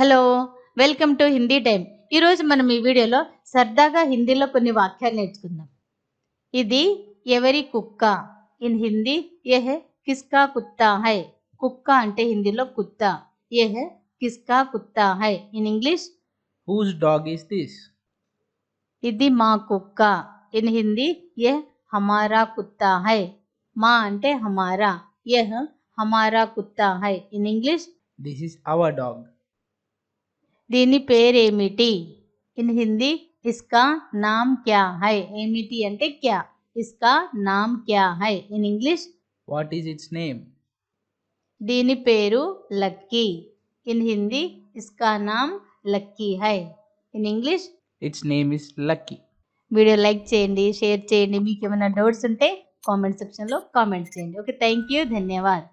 hello welcome to Hindi time ఈరోజు మనం ఈ వీడియోలో సరదాగా హిందీలో కొన్ని వాక్యాలు నేర్చుకుందాం ఇది ఎవరి కుక్క ఇన్ హిందీ హె కిస్కా కుత్తా హై కుక్క అంటే హిందీలో కుత్తా హె కిస్కా కుత్తా హై in English whose dog is this ఇది మా కుక్క ఇన్ హిందీ ఏ హమారా కుత్తా హై మా అంటే హమారా ఏ హమారా కుత్తా హై in English this is our dog దీని పేరేమిటి ఇన్ హిందీ ఇస్కా నామ్ క్యా హై ఏమిటి అంటే క్యా ఇస్కా నామ్ క్యా హై in English what is its name దీని పేరు లక్కీ ఇన్ హిందీ ఇస్కా నామ్ లక్కీ హై in English its name is Lucky video like చేయండి షేర్ చేయండి మీకు ఏమైనా డౌట్స్ ఉంటే కామెంట్ సెక్షన్లో కామెంట్ చేయండి ఓకే థ్యాంక్ యూ ధన్యవాద్